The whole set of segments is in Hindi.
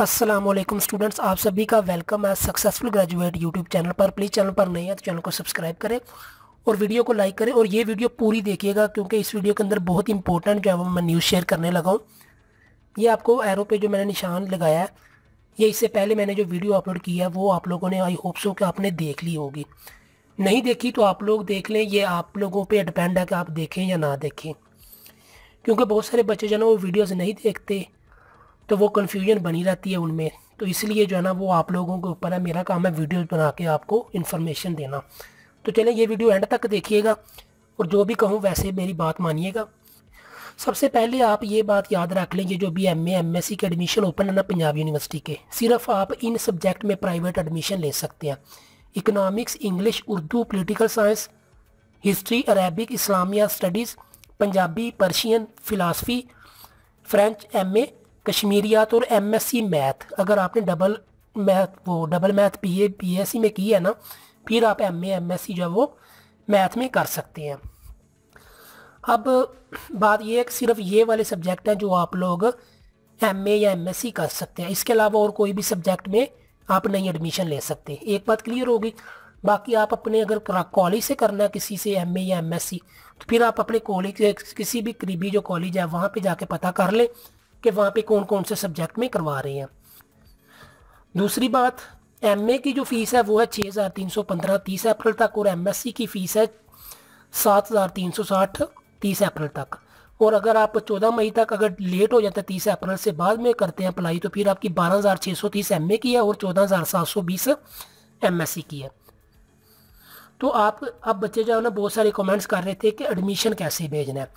असलम स्टूडेंट्स आप सभी का वेलकम है सक्सेसफुल ग्रेजुएट यूट्यूब चैनल पर प्लीज़ चैनल पर नहीं है तो चैनल को सब्सक्राइब करें और वीडियो को लाइक करें और ये वीडियो पूरी देखिएगा क्योंकि इस वीडियो के अंदर बहुत इंपॉर्टेंट जो है वो मैं न्यूज़ शेयर करने लगा हूँ ये आपको एरो पे जो मैंने निशान लगाया है ये इससे पहले मैंने जो वीडियो अपलोड किया है वो आप लोगों ने आई होप सो कि आपने देख ली होगी नहीं देखी तो आप लोग देख लें ये आप लोगों पर डिपेंड है कि आप देखें या ना देखें क्योंकि बहुत सारे बच्चे जो है ना वो वीडियोज़ नहीं देखते तो वो कन्फ्यूजन बनी रहती है उनमें तो इसलिए जो है ना वो आप लोगों के ऊपर है मेरा काम है वीडियो बना के आपको इन्फॉर्मेशन देना तो चलें ये वीडियो एंड तक देखिएगा और जो भी कहूँ वैसे मेरी बात मानिएगा सबसे पहले आप ये बात याद रख लें ये जो भी एम एम के एडमिशन ओपन है ना पंजाब यूनिवर्सिटी के सिर्फ आप इन सब्जेक्ट में प्राइवेट एडमिशन ले सकते हैं economics English Urdu political science history Arabic इस्लामिया studies Punjabi Persian philosophy French M A Kashmiriyat तो और एम एस सी मैथ अगर आपने डबल मैथ वो double math P S C में की है ना फिर आप M A M S C जो है वो मैथ में कर सकते हैं अब बात यह है कि सिर्फ ये वाले सब्जेक्ट हैं जो आप लोग एम ए या एम एस सी कर सकते हैं इसके अलावा और कोई भी सब्जेक्ट में आप नहीं एडमिशन ले सकते एक बात क्लियर होगी बाकी आप अपने अगर कॉलेज से करना है किसी से एम ए या एम एस सी तो फिर आप अपने कॉलेज किसी भी करीबी जो कॉलेज है वहाँ पर जाके पता कर लें कि वहाँ पे कौन कौन से सब्जेक्ट में करवा रहे हैं दूसरी बात एम की जो फ़ीस है वो है छः हज़ार तीन सौ पंद्रह तीस अप्रैल तक और एमएससी की फ़ीस है सात हज़ार तीन सौ साठ तीस अप्रैल तक और अगर आप चौदह मई तक अगर लेट हो जाता है तीस अप्रैल से बाद में करते हैं अप्लाई तो फिर आपकी बारह हज़ार सौ तीस एम की है और चौदह हज़ार सात सौ बीस एम की है तो आप अब बच्चे जो है ना बहुत सारे कमेंट्स कर रहे थे कि एडमिशन कैसे भेजना है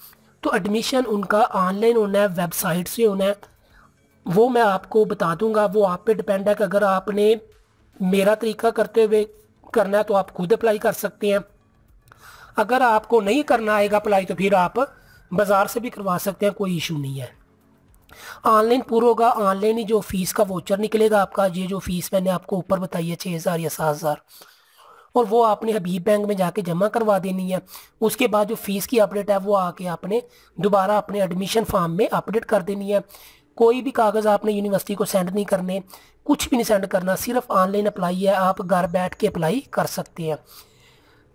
तो एडमिशन उनका ऑनलाइन होना है वेबसाइट से होना है वो मैं आपको बता दूंगा वो आप पे डिपेंड है कि अगर आपने मेरा तरीका करते हुए करना है तो आप खुद अप्लाई कर सकते हैं अगर आपको नहीं करना आएगा अप्लाई तो फिर आप बाज़ार से भी करवा सकते हैं कोई इशू नहीं है ऑनलाइन पूरा होगा ऑनलाइन ही जो फ़ीस का वोचर निकलेगा आपका ये जो फ़ीस मैंने आपको ऊपर बताई है छः हज़ार या सात हज़ार और वो आपने हबीब बैंक में जाके जमा करवा देनी है उसके बाद जो फ़ीस की अपडेट है वो आके आपने दोबारा अपने एडमिशन फॉर्म में अपडेट कर देनी है कोई भी कागज़ आपने यूनिवर्सिटी को सेंड नहीं करने कुछ भी नहीं सेंड करना सिर्फ ऑनलाइन अप्लाई है आप घर बैठ के अप्लाई कर सकते हैं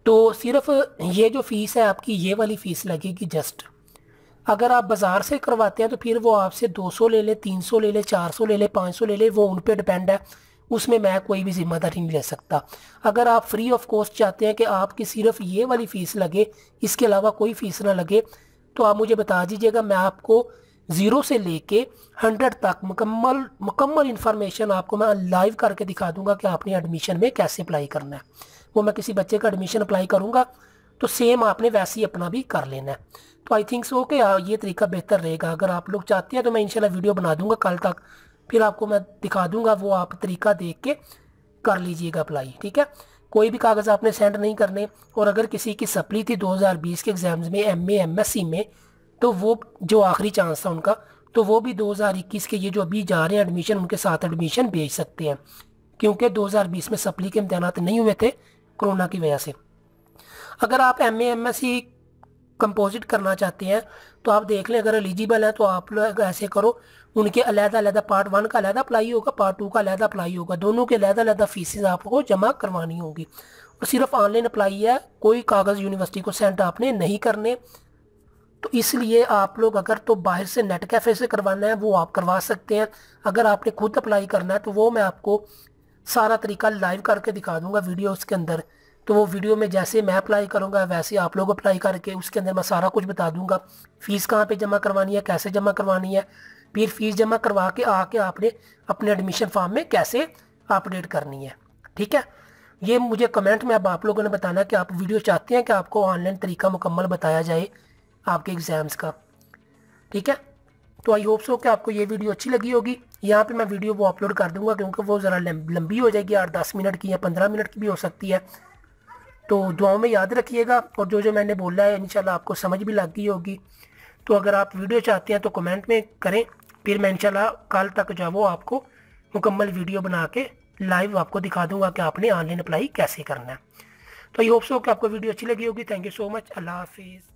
तो सिर्फ ये जो फ़ीस है आपकी ये वाली फ़ीस लगेगी जस्ट अगर आप बाज़ार से करवाते हैं तो फिर वो आपसे 200 ले ले 300 ले ले 400 ले ले 500 ले ले वो उन पर डिपेंड है उसमें मैं कोई भी ज़िम्मेदारी नहीं ले सकता अगर आप फ्री ऑफ कॉस्ट चाहते हैं कि आपकी सिर्फ ये वाली फ़ीस लगे इसके अलावा कोई फ़ीस ना लगे तो आप मुझे बता दीजिएगा मैं आपको ज़ीरो से लेके हंड्रेड तक मुकम्मल मुकम्मल इन्फॉर्मेशन आपको मैं लाइव करके दिखा दूंगा कि आपने एडमिशन में कैसे अप्लाई करना है वो मैं किसी बच्चे का एडमिशन अप्लाई करूँगा तो सेम आपने वैसे ही अपना भी कर लेना है तो आई थिंक सो कि हाँ, ये तरीका बेहतर रहेगा अगर आप लोग चाहते हैं तो मैं इंशाल्लाह वीडियो बना दूंगा कल तक फिर आपको मैं दिखा दूंगा वो आप तरीका देख के कर लीजिएगा अप्लाई ठीक है कोई भी कागज़ आपने सेंड नहीं करने और अगर किसी की सप्ली थी 2020 के एग्ज़ाम्स में एम एम एस में तो वो जो आखिरी चांस था उनका तो वो भी 2021 के ये जो अभी जा रहे हैं एडमिशन उनके साथ एडमिशन भेज सकते हैं क्योंकि 2020 में सप्ली के इम्तहान नहीं हुए थे कोरोना की वजह से अगर आप एम एम एस कंपोजिट करना चाहते हैं तो आप देख लें अगर एलिजिबल हैं तो आप लोग ऐसे करो उनके अलहदा अलहदा पार्ट वन का अलहदा अप्लाई होगा पार्ट टू का अलहदा अप्लाई होगा दोनों के अलहदा अलहदा फीसिस आपको जमा करवानी होगी और सिर्फ ऑनलाइन अप्लाई है कोई कागज़ यूनिवर्सिटी को सेंड आपने नहीं करने तो इसलिए आप लोग अगर तो बाहर से नेट कैफ़े से करवाना है वो आप करवा सकते हैं अगर आपने खुद अप्लाई करना है तो वो मैं आपको सारा तरीका लाइव करके दिखा दूंगा वीडियो उसके अंदर तो वो वीडियो में जैसे मैं अप्लाई करूंगा वैसे आप लोग अप्लाई करके उसके अंदर मैं सारा कुछ बता दूंगा फ़ीस कहाँ पे जमा करवानी है कैसे जमा करवानी है फिर फीस जमा करवा के आके आपने अपने एडमिशन फॉर्म में कैसे अपडेट करनी है ठीक है ये मुझे कमेंट में अब आप लोगों ने बताना कि आप वीडियो चाहते हैं कि आपको ऑनलाइन तरीका मुकम्मल बताया जाए आपके एग्ज़ाम्स का ठीक है तो आई होप सो कि आपको ये वीडियो अच्छी लगी होगी यहाँ पे मैं वीडियो वो अपलोड कर दूंगा क्योंकि वो ज़रा लंबी हो जाएगी आठ दस मिनट की या पंद्रह मिनट की भी हो सकती है तो दुआओं में याद रखिएगा और जो जो मैंने बोला है इंशाल्लाह आपको समझ भी लग गई होगी तो अगर आप वीडियो चाहते हैं तो कमेंट में करें फिर मैं इंशाल्लाह कल तक जो है वो आपको मुकम्मल वीडियो बना के लाइव आपको दिखा दूंगा कि आपने ऑनलाइन अप्लाई कैसे करना है तो ये होप्स हो कि आपको वीडियो अच्छी लगी होगी थैंक यू सो मच अल्लाह हाफिज़